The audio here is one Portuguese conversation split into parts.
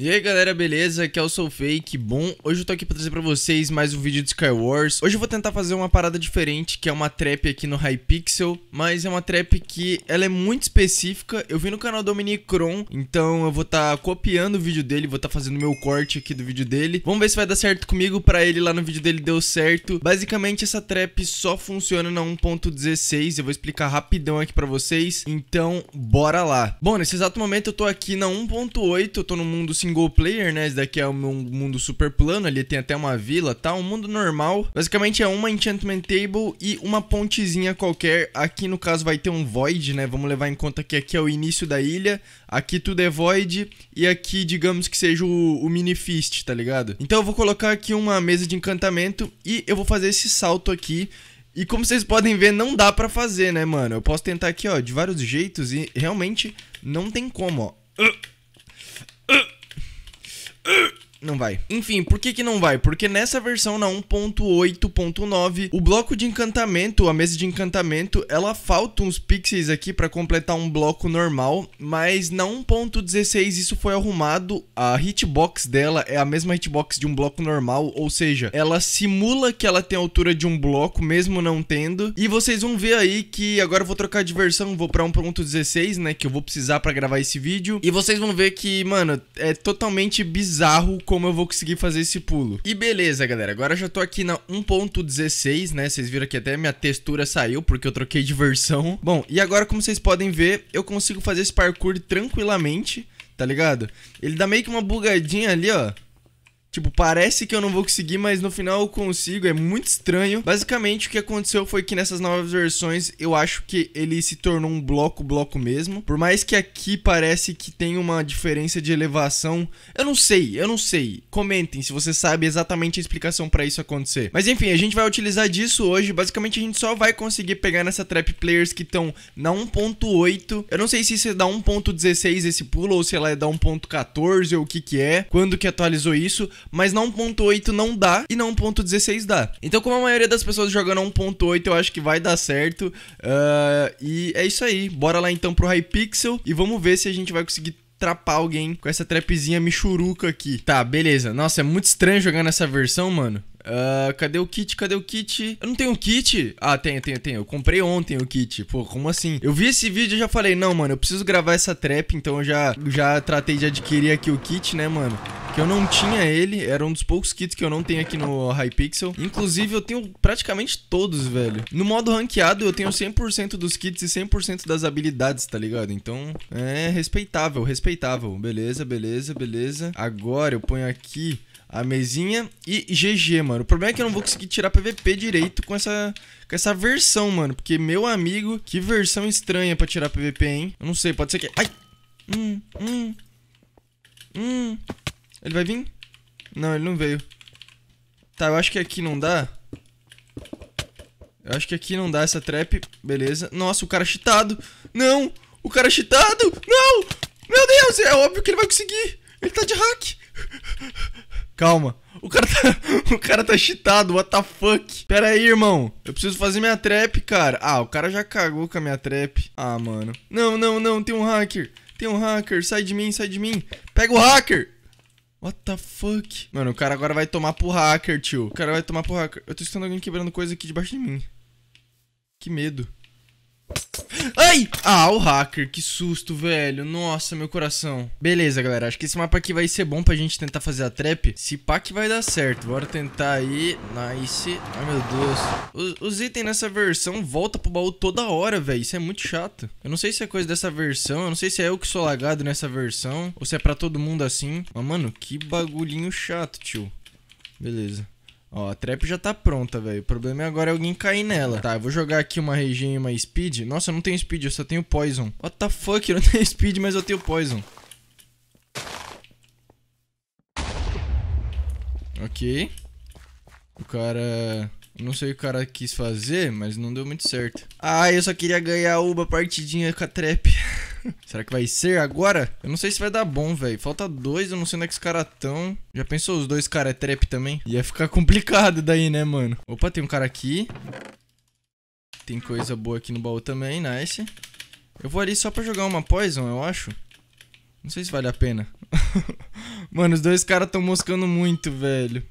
E aí galera, beleza? Aqui é o Fake bom? Hoje eu tô aqui pra trazer pra vocês mais um vídeo de Skywars Hoje eu vou tentar fazer uma parada diferente, que é uma trap aqui no Hypixel Mas é uma trap que ela é muito específica Eu vi no canal do Minicron, então eu vou tá copiando o vídeo dele Vou tá fazendo meu corte aqui do vídeo dele Vamos ver se vai dar certo comigo, pra ele lá no vídeo dele deu certo Basicamente essa trap só funciona na 1.16 Eu vou explicar rapidão aqui pra vocês, então bora lá Bom, nesse exato momento eu tô aqui na 1.8, eu tô no mundo single player, né? Esse daqui é um mundo super plano, ali tem até uma vila, tá? Um mundo normal. Basicamente é uma enchantment table e uma pontezinha qualquer. Aqui no caso vai ter um void, né? Vamos levar em conta que aqui é o início da ilha, aqui tudo é void e aqui digamos que seja o, o mini fist, tá ligado? Então eu vou colocar aqui uma mesa de encantamento e eu vou fazer esse salto aqui. E como vocês podem ver, não dá pra fazer, né, mano? Eu posso tentar aqui, ó, de vários jeitos e realmente não tem como, ó. Uh, uh. Ugh. Não vai. Enfim, por que que não vai? Porque nessa versão, na 1.8.9, o bloco de encantamento, a mesa de encantamento, ela falta uns pixels aqui para completar um bloco normal, mas na 1.16 isso foi arrumado, a hitbox dela é a mesma hitbox de um bloco normal, ou seja, ela simula que ela tem a altura de um bloco, mesmo não tendo, e vocês vão ver aí que agora eu vou trocar de versão, vou pra 1.16, né, que eu vou precisar para gravar esse vídeo, e vocês vão ver que, mano, é totalmente bizarro como eu vou conseguir fazer esse pulo. E beleza, galera. Agora eu já tô aqui na 1.16, né? Vocês viram que até minha textura saiu, porque eu troquei de versão. Bom, e agora, como vocês podem ver, eu consigo fazer esse parkour tranquilamente, tá ligado? Ele dá meio que uma bugadinha ali, ó. Tipo, parece que eu não vou conseguir, mas no final eu consigo. É muito estranho. Basicamente, o que aconteceu foi que nessas novas versões, eu acho que ele se tornou um bloco-bloco mesmo. Por mais que aqui parece que tem uma diferença de elevação. Eu não sei, eu não sei. Comentem se você sabe exatamente a explicação para isso acontecer. Mas enfim, a gente vai utilizar disso hoje. Basicamente, a gente só vai conseguir pegar nessa trap players que estão na 1.8. Eu não sei se isso é da 1.16 esse pulo, ou se ela é da 1.14, ou o que que é. Quando que atualizou isso mas na 1.8 não dá e na 1.16 dá. Então, como a maioria das pessoas joga na 1.8, eu acho que vai dar certo. Uh, e é isso aí. Bora lá então pro Hypixel e vamos ver se a gente vai conseguir trapar alguém com essa trapzinha michuruca aqui. Tá, beleza. Nossa, é muito estranho jogar nessa versão, mano. Uh, cadê o kit? Cadê o kit? Eu não tenho kit? Ah, tenho, tenho, tenho. Eu comprei ontem o kit. Pô, como assim? Eu vi esse vídeo e já falei, não, mano, eu preciso gravar essa trap, então eu já, já tratei de adquirir aqui o kit, né, mano? que eu não tinha ele, era um dos poucos kits que eu não tenho aqui no Hypixel. Inclusive, eu tenho praticamente todos, velho. No modo ranqueado, eu tenho 100% dos kits e 100% das habilidades, tá ligado? Então, é respeitável, respeitável. Beleza, beleza, beleza. Agora eu ponho aqui a mesinha e GG, mano. O problema é que eu não vou conseguir tirar PVP direito com essa, com essa versão, mano. Porque, meu amigo, que versão estranha pra tirar PVP, hein? Eu não sei, pode ser que... Ai! Hum, hum... Hum... Ele vai vir? Não, ele não veio. Tá, eu acho que aqui não dá. Eu acho que aqui não dá essa trap. Beleza. Nossa, o cara cheatado. Não! O cara cheatado! Não! Meu Deus! É óbvio que ele vai conseguir! Ele tá de hack! Calma. O cara tá, o cara tá cheatado, what the fuck? Pera aí, irmão. Eu preciso fazer minha trap, cara. Ah, o cara já cagou com a minha trap. Ah, mano. Não, não, não. Tem um hacker. Tem um hacker. Sai de mim, sai de mim. Pega o hacker. What the fuck? Mano, o cara agora vai tomar pro hacker, tio. O cara vai tomar pro hacker. Eu tô escutando alguém quebrando coisa aqui debaixo de mim. Que medo. Ai! Ah, o hacker, que susto, velho. Nossa, meu coração. Beleza, galera. Acho que esse mapa aqui vai ser bom pra gente tentar fazer a trap. Se pá que vai dar certo. Bora tentar aí. Nice. Ai, meu Deus. Os, os itens nessa versão volta pro baú toda hora, velho. Isso é muito chato. Eu não sei se é coisa dessa versão. Eu não sei se é eu que sou lagado nessa versão. Ou se é pra todo mundo assim. Mas, mano, que bagulhinho chato, tio. Beleza. Ó, a trap já tá pronta, velho. O problema é agora é alguém cair nela. Tá, eu vou jogar aqui uma região e uma speed. Nossa, eu não tenho speed, eu só tenho poison. What the fuck? Eu não tenho speed, mas eu tenho poison. Ok. O cara... Não sei o que o cara quis fazer, mas não deu muito certo. Ah, eu só queria ganhar uma partidinha com a trap. Será que vai ser agora? Eu não sei se vai dar bom, velho. Falta dois, eu não sei onde é que os caras tão. Já pensou os dois caras é trap também? Ia ficar complicado daí, né, mano? Opa, tem um cara aqui. Tem coisa boa aqui no baú também, nice. Eu vou ali só pra jogar uma poison, eu acho. Não sei se vale a pena. mano, os dois caras tão moscando muito, velho.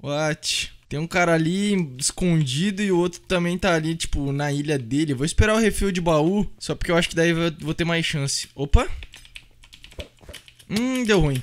What? Tem um cara ali escondido e o outro também tá ali, tipo, na ilha dele. vou esperar o refil de baú, só porque eu acho que daí vou ter mais chance. Opa! Hum, deu ruim.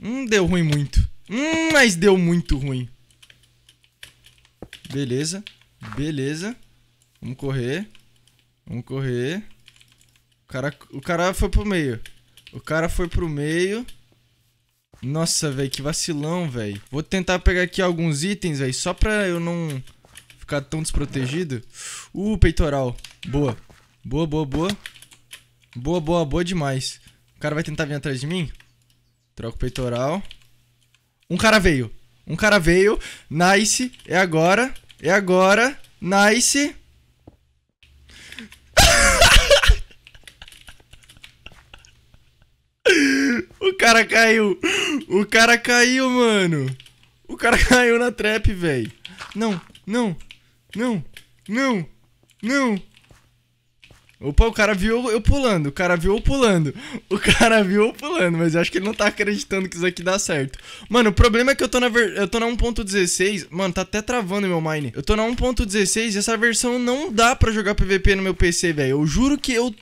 Hum, deu ruim muito. Hum, mas deu muito ruim. Beleza. Beleza. Vamos correr. Vamos correr. O cara, o cara foi pro meio. O cara foi pro meio. Nossa, velho, que vacilão, velho. Vou tentar pegar aqui alguns itens, velho, só pra eu não ficar tão desprotegido. Uh, peitoral. Boa. Boa, boa, boa. Boa, boa, boa demais. O cara vai tentar vir atrás de mim? Troca o peitoral. Um cara veio. Um cara veio. Nice. É agora. É agora. Nice. cara caiu. O cara caiu, mano. O cara caiu na trap, velho. Não, não, não, não, não. Opa, o cara viu eu pulando, o cara viu eu pulando, o cara viu eu pulando, mas eu acho que ele não tá acreditando que isso aqui dá certo. Mano, o problema é que eu tô na, ver... eu tô na 1.16, mano, tá até travando meu mine. Eu tô na 1.16 e essa versão não dá pra jogar PVP no meu PC, velho. Eu juro que eu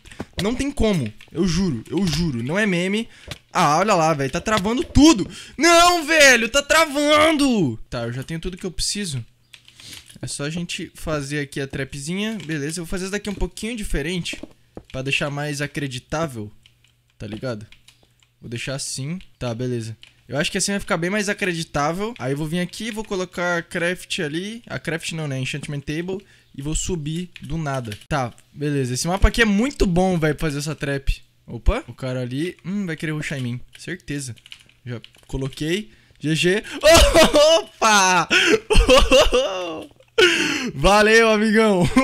não tem como. Eu juro, eu juro. Não é meme. Ah, olha lá, velho. Tá travando tudo. Não, velho, tá travando. Tá, eu já tenho tudo que eu preciso. É só a gente fazer aqui a trapzinha. Beleza, eu vou fazer isso daqui um pouquinho diferente. Pra deixar mais acreditável. Tá ligado? Vou deixar assim. Tá, beleza. Eu acho que assim vai ficar bem mais acreditável. Aí eu vou vir aqui, vou colocar a craft ali. A ah, craft não, né? Enchantment table. E vou subir do nada. Tá, beleza. Esse mapa aqui é muito bom, velho, pra fazer essa trap. Opa, o cara ali. Hum, vai querer rushar em mim. Certeza. Já coloquei. GG. Opa! Valeu, amigão!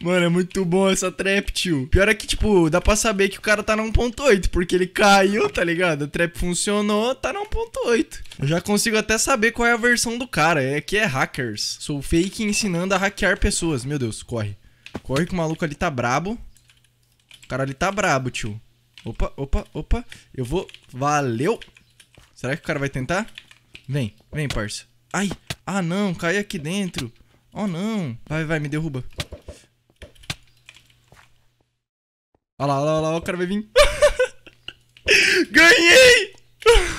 Mano, é muito bom essa trap, tio. Pior é que, tipo, dá pra saber que o cara tá na 1.8, porque ele caiu, tá ligado? A trap funcionou, tá na 1.8. Eu já consigo até saber qual é a versão do cara. É que é hackers. Sou fake ensinando a hackear pessoas. Meu Deus, corre. Corre que o maluco ali tá brabo. O cara ali tá brabo, tio. Opa, opa, opa. Eu vou... Valeu. Será que o cara vai tentar? Vem, vem, parça. Ai, ah não, cai aqui dentro. Oh, não. Vai, vai, me derruba. Olha lá, olha lá, olha lá, o cara vai vir. Ganhei!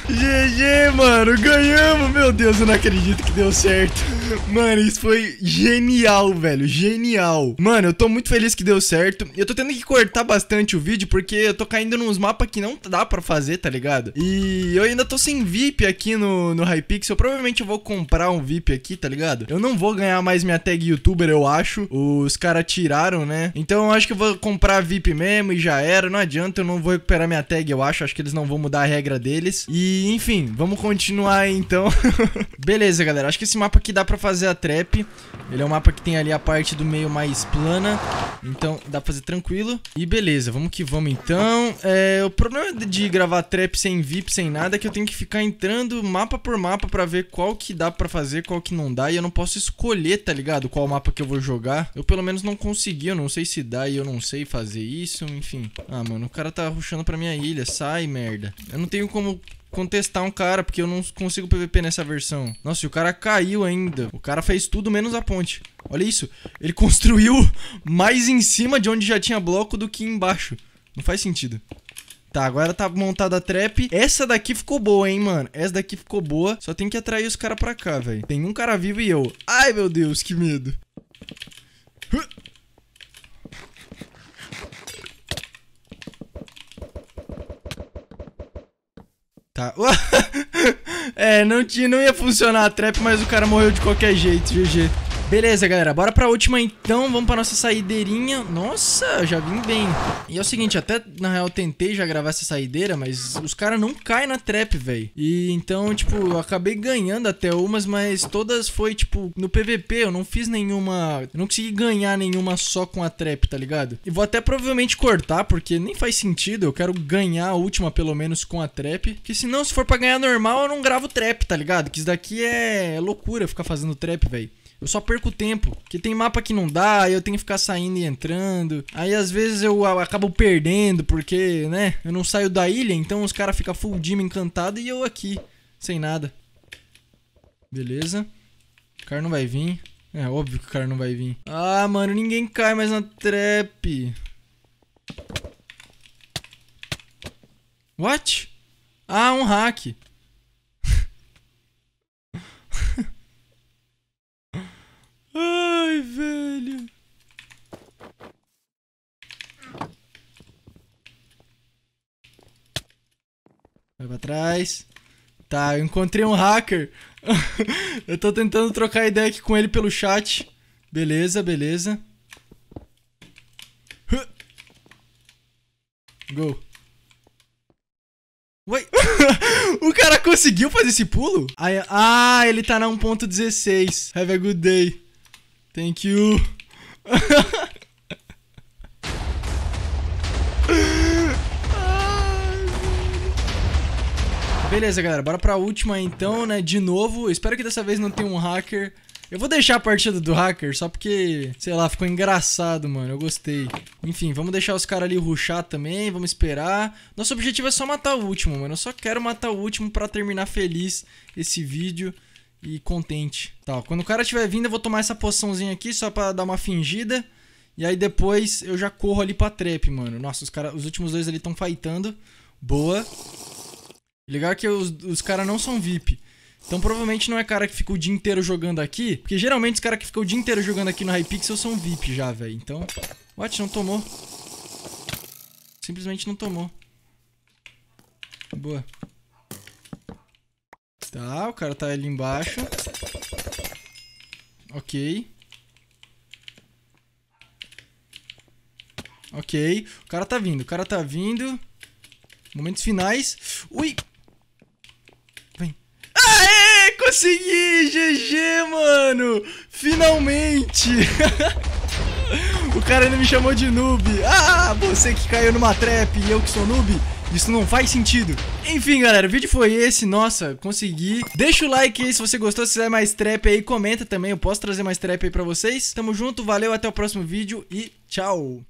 GG, mano, ganhamos! Meu Deus, eu não acredito que deu certo. Mano, isso foi genial, velho. Genial. Mano, eu tô muito feliz que deu certo. Eu tô tendo que cortar bastante o vídeo porque eu tô caindo nos mapas que não dá pra fazer, tá ligado? E eu ainda tô sem VIP aqui no, no Hypixel. Provavelmente eu vou comprar um VIP aqui, tá ligado? Eu não vou ganhar mais minha tag youtuber, eu acho. Os caras tiraram, né? Então eu acho que eu vou comprar VIP mesmo e já era. Não adianta, eu não vou recuperar minha tag, eu acho. Acho que eles não vão mudar a regra deles. E, enfim, vamos continuar então. Beleza, galera. Acho que esse mapa aqui dá pra fazer a trap. Ele é um mapa que tem ali a parte do meio mais plana. Então dá pra fazer tranquilo. E beleza, vamos que vamos então. É, o problema de gravar trap sem VIP, sem nada, é que eu tenho que ficar entrando mapa por mapa pra ver qual que dá pra fazer, qual que não dá. E eu não posso escolher, tá ligado? Qual mapa que eu vou jogar. Eu pelo menos não consegui, eu não sei se dá e eu não sei fazer isso, enfim. Ah, mano, o cara tá ruxando pra minha ilha. Sai, merda. Eu não tenho como contestar um cara, porque eu não consigo PVP nessa versão. Nossa, e o cara caiu ainda. O cara fez tudo menos a ponte. Olha isso. Ele construiu mais em cima de onde já tinha bloco do que embaixo. Não faz sentido. Tá, agora tá montada a trap. Essa daqui ficou boa, hein, mano. Essa daqui ficou boa. Só tem que atrair os caras pra cá, velho. Tem um cara vivo e eu. Ai, meu Deus, que medo. tá. é, não, tinha, não ia funcionar a trap, mas o cara morreu de qualquer jeito, GG. Beleza, galera, bora pra última então, vamos pra nossa saideirinha. Nossa, já vim bem. E é o seguinte, até na real tentei já gravar essa saideira, mas os caras não caem na trap, velho. E então, tipo, eu acabei ganhando até umas, mas todas foi, tipo, no PVP, eu não fiz nenhuma... Eu não consegui ganhar nenhuma só com a trap, tá ligado? E vou até provavelmente cortar, porque nem faz sentido, eu quero ganhar a última pelo menos com a trap. Porque senão, se for pra ganhar normal, eu não gravo trap, tá ligado? Que isso daqui é loucura ficar fazendo trap, velho. Eu só perco tempo. Que tem mapa que não dá, eu tenho que ficar saindo e entrando. Aí às vezes eu acabo perdendo, porque, né? Eu não saio da ilha, então os caras ficam full dima encantado e eu aqui, sem nada. Beleza. O cara não vai vir. É óbvio que o cara não vai vir. Ah, mano, ninguém cai mais na trap. What? Ah, um hack. Vai pra trás. Tá, eu encontrei um hacker. eu tô tentando trocar ideia aqui com ele pelo chat. Beleza, beleza. Go. Ué, o cara conseguiu fazer esse pulo? Ah, ele tá na 1.16. Have a good day. Thank you. Beleza, galera, bora pra última então, né? De novo, espero que dessa vez não tenha um hacker. Eu vou deixar a partida do hacker só porque, sei lá, ficou engraçado, mano. Eu gostei. Enfim, vamos deixar os caras ali ruxar também, vamos esperar. Nosso objetivo é só matar o último, mano. Eu só quero matar o último pra terminar feliz esse vídeo e contente. Tá, quando o cara estiver vindo, eu vou tomar essa poçãozinha aqui só pra dar uma fingida. E aí depois eu já corro ali pra trap, mano. Nossa, os, cara, os últimos dois ali estão fightando. Boa. Legal que os, os caras não são VIP. Então provavelmente não é cara que fica o dia inteiro jogando aqui. Porque geralmente os caras que ficam o dia inteiro jogando aqui no Hypixel são VIP já, velho. Então. What? Não tomou. Simplesmente não tomou. Boa. Tá, o cara tá ali embaixo. Ok. Ok. O cara tá vindo, o cara tá vindo. Momentos finais. Ui! Consegui! É GG, mano! Finalmente! o cara ainda me chamou de noob. Ah, você que caiu numa trap e eu que sou noob? Isso não faz sentido. Enfim, galera, o vídeo foi esse. Nossa, consegui. Deixa o like aí se você gostou, se quiser mais trap aí, comenta também. Eu posso trazer mais trap aí pra vocês. Tamo junto, valeu, até o próximo vídeo e tchau!